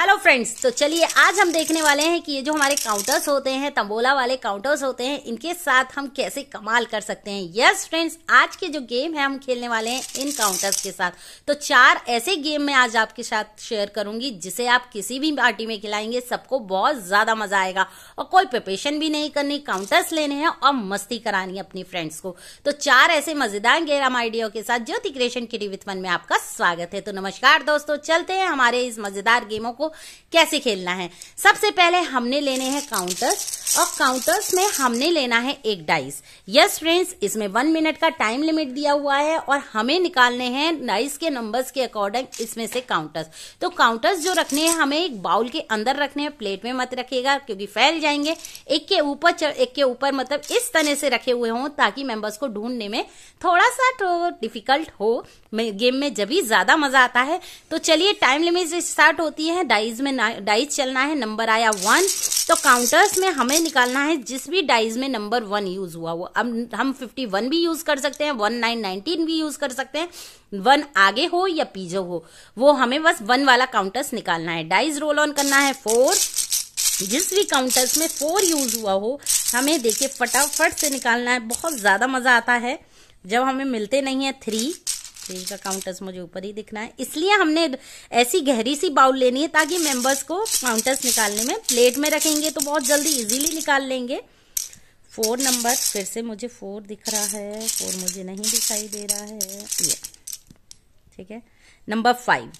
Hello. Friends तो चलिए आज हम देखने वाले हैं कि ये जो हमारे काउंटर्स होते हैं तंबोला वाले काउंटर्स होते हैं इनके साथ हम कैसे कमाल कर सकते हैं यस फ्रेंड्स आज के जो गेम है हम खेलने वाले हैं इन काउंटर्स के साथ तो चार ऐसे गेम मैं आज आपके साथ शेयर करूंगी जिसे आप किसी भी पार्टी में खिलाएंगे सबको बहुत ज्यादा मजा आएगा और कोई प्रिपरेशन भी नहीं करनी काउंटर्स लेने हैं और मस्ती करानी है अपनी फ्रेंड्स को तो चार ऐसे मजेदार गेम आइडियो के साथ ज्योति क्रिएशन की टीवी में आपका स्वागत है तो नमस्कार दोस्तों चलते हैं हमारे इस मजेदार गेमों को कैसे खेलना है सबसे पहले हमने लेने हैं काउंटर्स और काउंटर्स में हमने लेना है एक डाइस यस फ्रेंड्स इसमें वन मिनट का टाइम लिमिट दिया हुआ है और हमें निकालने हैं डाइस के नंबर्स के अकॉर्डिंग इसमें से काउंटर्स तो काउंटर्स जो रखने हैं हमें एक बाउल के अंदर रखने हैं प्लेट में मत रखेगा क्योंकि फैल जाएंगे एक के ऊपर एक के ऊपर मतलब इस तरह से रखे हुए हों ताकि मेंबर्स को ढूंढने में थोड़ा सा तो डिफिकल्ट हो गेम में जब भी ज्यादा मजा आता है तो चलिए टाइम लिमिट स्टार्ट होती है डाइस में डाइज चलना है नंबर आया वन तो काउंटर्स में हमें निकालना है जिस भी डाइज में नंबर वन यूज हुआ वो अब हम फिफ्टी वन भी यूज कर सकते हैं वन नाइन नाइनटीन भी यूज कर सकते हैं वन आगे हो या पीजो हो वो हमें बस वन वाला काउंटर्स निकालना है डाइज रोल ऑन करना है फोर जिस भी काउंटर्स में फोर यूज हुआ हो हमें देखिए फटाफट से निकालना है बहुत ज्यादा मजा आता है जब हमें मिलते नहीं है थ्री जी का काउंटर्स मुझे ऊपर ही दिखना है इसलिए हमने ऐसी गहरी सी बाउल लेनी है ताकि मेंबर्स को काउंटर्स निकालने में प्लेट में रखेंगे तो बहुत जल्दी इजीली निकाल लेंगे फोर नंबर फिर से मुझे फोर दिख रहा है फोर मुझे नहीं दिखाई दे रहा है ये ठीक है number five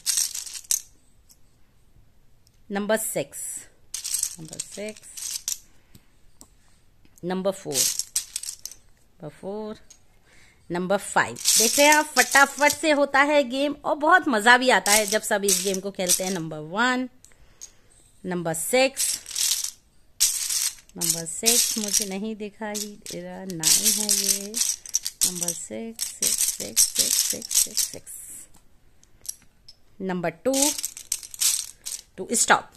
number six number six number four number four number five देख रहे हैं आप फटाफट से होता है गेम और बहुत मज़ा भी आता है जब सब इस गेम को खेलते हैं number one number six number six मुझे नहीं दिखाई दे रहा नाइन है ये number six six six six six six number two two stop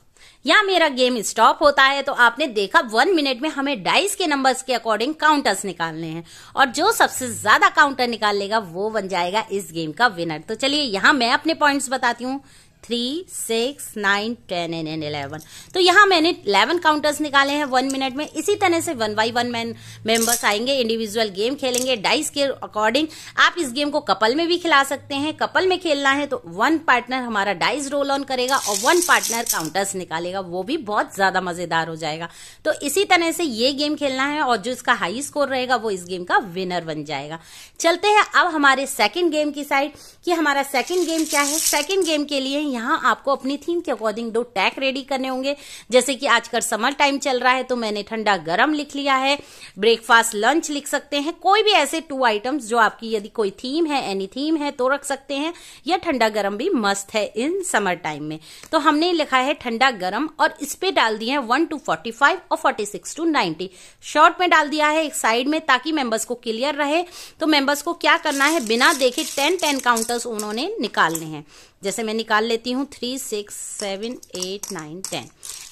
या मेरा गेम स्टॉप होता है तो आपने देखा वन मिनट में हमें डाइस के नंबर्स के अकॉर्डिंग काउंटर्स निकालने हैं और जो सबसे ज्यादा काउंटर निकाल लेगा वो बन जाएगा इस गेम का विनर तो चलिए यहाँ मैं अपने पॉइंट्स बताती हूँ three six nine ten and and eleven तो यहाँ मैंने इलेवन काउंटर्स निकाले हैं वन मिनट में इसी तरह से one by one man members आएंगे इंडिविजुअल गेम खेलेंगे डाइस के अकॉर्डिंग आप इस गेम को कपल में भी खिला सकते हैं कपल में खेलना है तो वन पार्टनर हमारा डाइस रोल ऑन करेगा और वन पार्टनर काउंटर्स निकालेगा वो भी बहुत ज्यादा मजेदार हो जाएगा तो इसी तरह से ये गेम खेलना है और जो इसका हाई स्कोर रहेगा वो इस गेम का विनर बन जाएगा चलते हैं अब हमारे सेकेंड गेम की साइड कि हमारा सेकेंड गेम क्या है सेकेंड गेम के लिए यहाँ आपको अपनी थीम के अकॉर्डिंग दो टैग रेडी करने होंगे जैसे कि आजकल समर टाइम चल रहा है तो मैंने ठंडा गर्म लिख लिया है ब्रेकफास्ट लंच लिख सकते हैं कोई भी ऐसे टू आइटम्स जो आपकी यदि कोई थीम है एनी थीम है तो रख सकते हैं या ठंडा गर्म भी मस्त है इन समर टाइम में तो हमने लिखा है ठंडा गर्म और इस पे डाल दिए हैं वन टू फोर्टी फाइव और forty six two ninety short में डाल दिया है एक साइड में ताकि मेंबर्स को क्लियर रहे तो मेंबर्स को क्या करना है बिना देखे टेन टेन काउंटर्स उन्होंने निकालने हैं जैसे मैं निकाल लेती लेती हूँ three six seven eight nine ten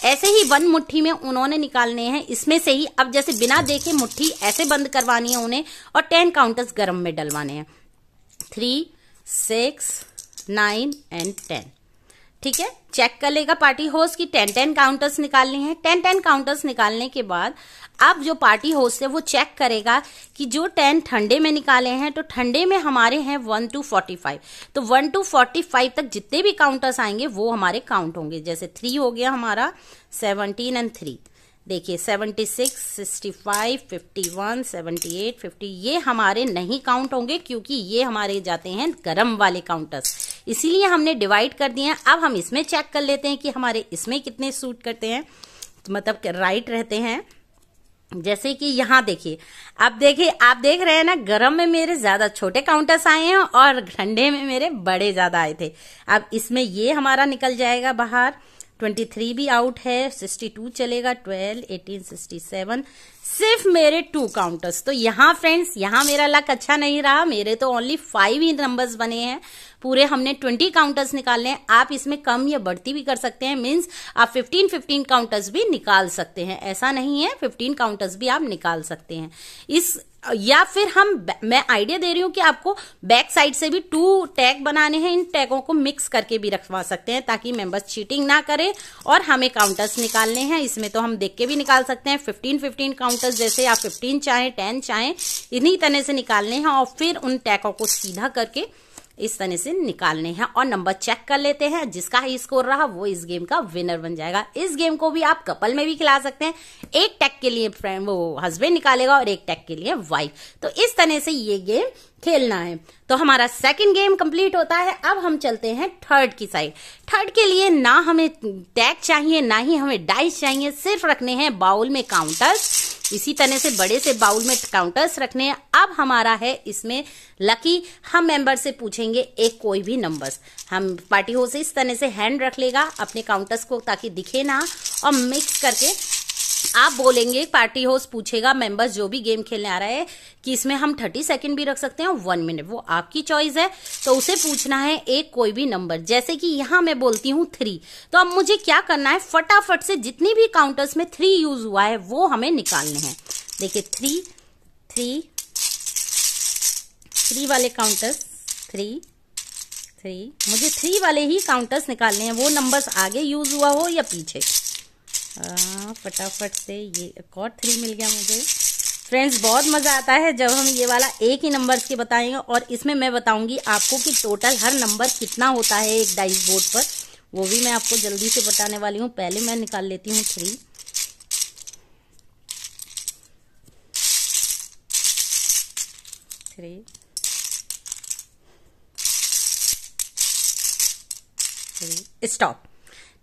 ऐसे ही वन मुट्ठी में उन्होंने निकालने हैं इसमें से ही अब जैसे बिना देखे मुट्ठी ऐसे बंद करवानी है उन्हें और टेन काउंटर्स गर्म में डलवाने हैं three six nine and ten ठीक है चेक कर लेगा पार्टी होस्ट की टेन टेन काउंटर्स निकालने हैं टेन टेन काउंटर्स निकालने के बाद अब जो पार्टी होस्ट है वो चेक करेगा कि जो टेन ठंडे में निकाले हैं तो ठंडे में हमारे हैं वन टू फोर्टी फाइव तो वन टू फोर्टी फाइव तक जितने भी काउंटर्स आएंगे वो हमारे काउंट होंगे जैसे थ्री हो गया हमारा सेवनटीन एंड थ्री देखिए seventy six sixty five fifty one seventy eight fifty ये हमारे नहीं काउंट होंगे क्योंकि ये हमारे जाते हैं गर्म वाले काउंटर्स इसीलिए हमने डिवाइड कर दिए हैं अब हम इसमें चेक कर लेते हैं कि हमारे इसमें कितने सूट करते हैं तो मतलब राइट रहते हैं जैसे कि यहाँ देखिए अब देखिए आप देख रहे हैं ना गर्म में मेरे ज़्यादा छोटे काउंटर्स आए हैं और ठंडे में मेरे बड़े ज़्यादा आए थे अब इसमें ये हमारा निकल जाएगा बाहर ट्वेंटी थ्री भी आउट है सिक्सटी टू चलेगा ट्वेल्व एटीन सिक्सटी सेवन सिर्फ मेरे टू काउंटर्स तो यहाँ फ्रेंड्स यहाँ मेरा लक अच्छा नहीं रहा मेरे तो ओनली फाइव ही नंबर्स बने हैं पूरे हमने ट्वेंटी काउंटर्स निकालने हैं आप इसमें कम या बढ़ती भी कर सकते हैं मीन्स आप फिफ्टीन फिफ्टीन काउंटर्स भी निकाल सकते हैं ऐसा नहीं है फिफ्टीन काउंटर्स भी आप निकाल सकते हैं इस या फिर हम मैं आइडिया दे रही हूं कि आपको बैक साइड से भी टू टैग बनाने हैं इन टैगों को मिक्स करके भी रखवा सकते हैं ताकि मेंबर्स चीटिंग ना करें और हमें काउंटर्स निकालने हैं इसमें तो हम देख के भी निकाल सकते हैं फिफ्टीन फिफ्टीन काउंटर्स जैसे आप फिफ्टीन चाहें टेन चाहें इन्हीं तरह से निकालने हैं और फिर उन टैगों को सीधा करके इस तरह से निकालने हैं और नंबर चेक कर लेते हैं जिसका ही स्कोर रहा वो इस गेम का विनर बन जाएगा इस गेम को भी आप कपल में भी खिला सकते हैं एक टैग के लिए फ्रेंड वो हस्बैंड निकालेगा और एक टैग के लिए वाइफ तो इस तरह से ये गेम खेलना है तो हमारा सेकंड गेम कंप्लीट होता है अब हम चलते हैं थर्ड की साइड थर्ड के लिए ना हमें टैग चाहिए ना ही हमें डाइस चाहिए सिर्फ रखने हैं बाउल में काउंटर्स इसी तरह से बड़े से बाउल में काउंटर्स रखने हैं अब हमारा है इसमें लकी हम मेंबर से पूछेंगे एक कोई भी नंबर्स हम पार्टी हो से इस तरह से हैंड रख लेगा अपने काउंटर्स को ताकि दिखे ना और मिक्स करके आप बोलेंगे पार्टी होस्ट पूछेगा मेंबर्स जो भी गेम खेलने आ रहा है कि इसमें हम थर्टी सेकेंड भी रख सकते हैं वन मिनट वो आपकी चॉइस है तो उसे पूछना है एक कोई भी नंबर जैसे कि यहां मैं बोलती हूँ थ्री तो अब मुझे क्या करना है फटाफट से जितनी भी काउंटर्स में थ्री यूज हुआ है वो हमें निकालने हैं देखिए थ्री थ्री थ्री वाले काउंटर्स थ्री थ्री मुझे थ्री वाले ही काउंटर्स निकालने हैं वो नंबर्स आगे यूज हुआ हो या पीछे हाँ, फटाफट से ये अकॉर्ड थ्री मिल गया मुझे फ्रेंड्स बहुत मज़ा आता है जब हम ये वाला एक ही नंबर्स के बताएंगे और इसमें मैं बताऊंगी आपको कि टोटल हर नंबर कितना होता है एक डाइस बोर्ड पर वो भी मैं आपको जल्दी से बताने वाली हूँ पहले मैं निकाल लेती हूँ three three three stop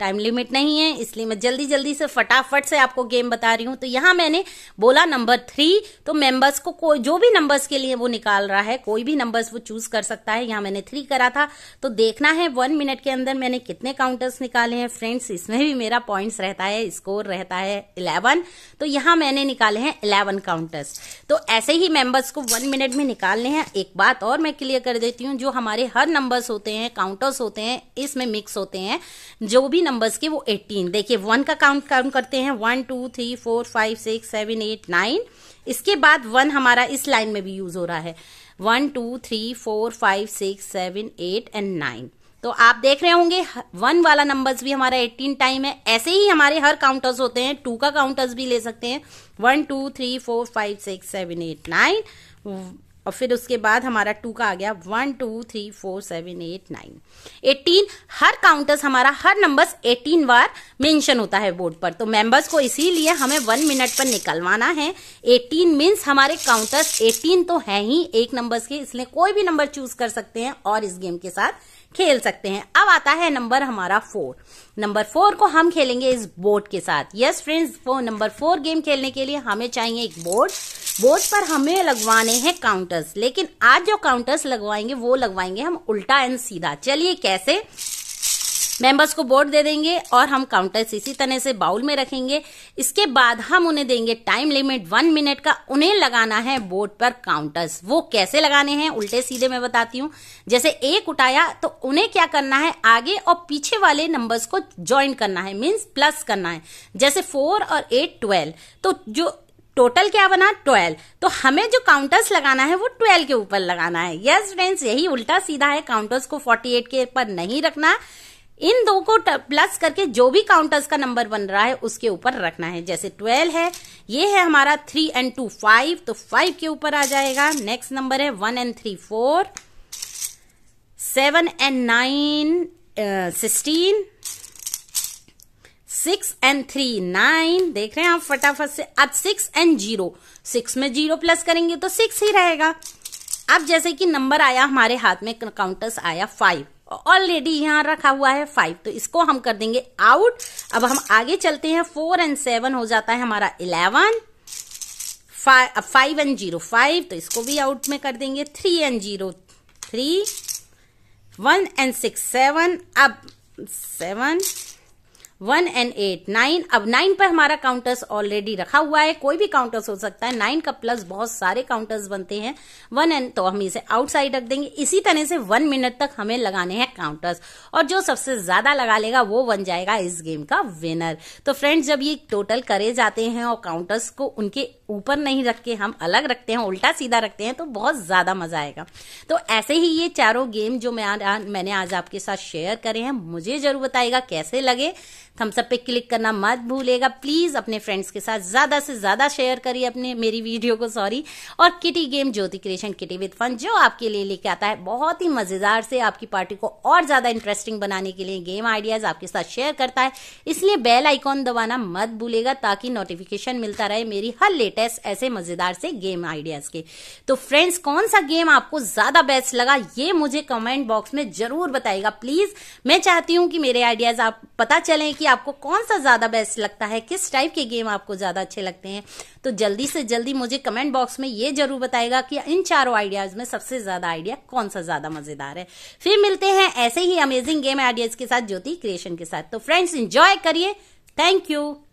time limit नहीं है इसलिए मैं जल्दी जल्दी से फटाफट से आपको गेम बता रही हूं तो यहां मैंने बोला नंबर थ्री तो मेंबर्स को कोई जो भी नंबर्स के लिए वो निकाल रहा है कोई भी नंबर्स वो चूज कर सकता है यहां मैंने थ्री करा था तो देखना है वन मिनट के अंदर मैंने कितने काउंटर्स निकाले हैं फ्रेंड्स इसमें भी मेरा पॉइंट रहता है स्कोर रहता है इलेवन तो यहां मैंने निकाले हैं इलेवन काउंटर्स तो ऐसे ही मेंबर्स को वन मिनट में निकालने हैं एक बात और मैं क्लियर कर देती हूँ जो हमारे हर नंबर्स होते हैं काउंटर्स होते हैं इसमें मिक्स होते हैं जो भी नंबर्स के वो एट्टीन देखिए वन का काउंट काउंट करते हैं one two three four five six seven eight nine इसके बाद वन हमारा इस लाइन में भी यूज हो रहा है one two three four five six seven eight and nine तो आप देख रहे होंगे वन वाला नंबर्स भी हमारा एट्टीन टाइम है ऐसे ही हमारे हर काउंटर्स होते हैं टू का काउंटर्स भी ले सकते हैं one two three four five six seven eight nine और फिर उसके बाद हमारा टू का आ गया one two three four seven eight nine eighteen हर काउंटर्स हमारा हर नंबर्स एटीन बार मेंशन होता है बोर्ड पर तो मेंबर्स को इसीलिए हमें वन मिनट पर निकलवाना है एटीन मीन्स हमारे काउंटर्स एटीन तो है ही एक नंबर्स के इसलिए कोई भी नंबर चूज कर सकते हैं और इस गेम के साथ खेल सकते हैं अब आता है नंबर हमारा फोर नंबर फोर को हम खेलेंगे इस बोर्ड के साथ यस फ्रेंड्स वो नंबर फोर गेम खेलने के लिए हमें चाहिए एक बोर्ड बोर्ड पर हमें लगवाने हैं काउंटर्स लेकिन आज जो काउंटर्स लगवाएंगे वो लगवाएंगे हम उल्टा एंड सीधा चलिए कैसे मेंबर्स को बोर्ड दे देंगे और हम काउंटर्स इसी तरह से बाउल में रखेंगे इसके बाद हम उन्हें देंगे टाइम लिमिट वन मिनट का उन्हें लगाना है बोर्ड पर काउंटर्स वो कैसे लगाने हैं उल्टे सीधे मैं बताती हूँ जैसे एक उठाया तो उन्हें क्या करना है आगे और पीछे वाले नंबर्स को ज्वाइन करना है मीन्स प्लस करना है जैसे फोर और एट ट्वेल्व तो जो टोटल क्या बना ट्वेल्व तो हमें जो काउंटर्स लगाना है वो ट्वेल्व के ऊपर लगाना है यस yes, फ्रेंड्स यही उल्टा सीधा है काउंटर्स को फोर्टी एट के ऊपर नहीं रखना इन दो को प्लस करके जो भी काउंटर्स का नंबर बन रहा है उसके ऊपर रखना है जैसे ट्वेल्व है ये है हमारा थ्री एंड टू फाइव तो फाइव के ऊपर आ जाएगा नेक्स्ट नंबर है one and three four seven and nine sixteen six and three nine देख रहे हैं आप फटाफट से अब सिक्स एंड जीरो सिक्स में जीरो प्लस करेंगे तो सिक्स ही रहेगा अब जैसे कि नंबर आया हमारे हाथ में काउंटर्स आया फाइव ऑलरेडी यहाँ रखा हुआ है फाइव तो इसको हम कर देंगे आउट अब हम आगे चलते हैं फोर एंड सेवन हो जाता है हमारा eleven five five and zero five तो इसको भी आउट में कर देंगे three and zero three one and six seven अब seven one and eight nine अब नाइन पर हमारा काउंटर्स ऑलरेडी रखा हुआ है कोई भी काउंटर्स हो सकता है नाइन का प्लस बहुत सारे काउंटर्स बनते हैं वन एंड तो हम इसे आउटसाइड रख देंगे इसी तरह से वन मिनट तक हमें लगाने हैं काउंटर्स और जो सबसे ज्यादा लगा लेगा वो बन जाएगा इस गेम का विनर तो फ्रेंड्स जब ये टोटल करे जाते हैं और काउंटर्स को उनके ऊपर नहीं रख के हम अलग रखते हैं उल्टा सीधा रखते हैं तो बहुत ज्यादा मजा आएगा तो ऐसे ही ये चारों गेम जो मैं मैंने आज आपके साथ शेयर करे हैं मुझे जरूर बताएगा कैसे लगे थम्सअप पे क्लिक करना मत भूलेगा प्लीज अपने फ्रेंड्स के साथ ज्यादा से ज्यादा शेयर करिए अपने मेरी वीडियो को सॉरी और kitty game Jyoti creation kitty with fun जो आपके लिए लेके आता है बहुत ही मजेदार से आपकी पार्टी को और ज्यादा इंटरेस्टिंग बनाने के लिए गेम आइडियाज आपके साथ शेयर करता है इसलिए बेल आइकॉन दबाना मत भूलेगा ताकि नोटिफिकेशन मिलता रहे मेरी हर लेटेस्ट ऐसे मजेदार से गेम आइडियाज के तो फ्रेंड्स कौन सा गेम आपको ज्यादा बेस्ट लगा ये मुझे कमेंट बॉक्स में जरूर बताएगा प्लीज मैं चाहती हूँ कि मेरे आइडियाज आप पता चले कि आपको कौन सा ज़्यादा बेस्ट लगता है किस टाइप के गेम आपको ज़्यादा अच्छे लगते हैं तो जल्दी से जल्दी मुझे कमेंट बॉक्स में ये जरूर बताएगा कि इन चारों आइडियाज़ में सबसे ज़्यादा आइडिया कौन सा ज़्यादा मज़ेदार है फिर मिलते हैं ऐसे ही अमेजिंग गेम आइडियाज़ के साथ ज्योति क्रिएशन के साथ तो फ्रेंड्स इंजॉय करिए थैंक यू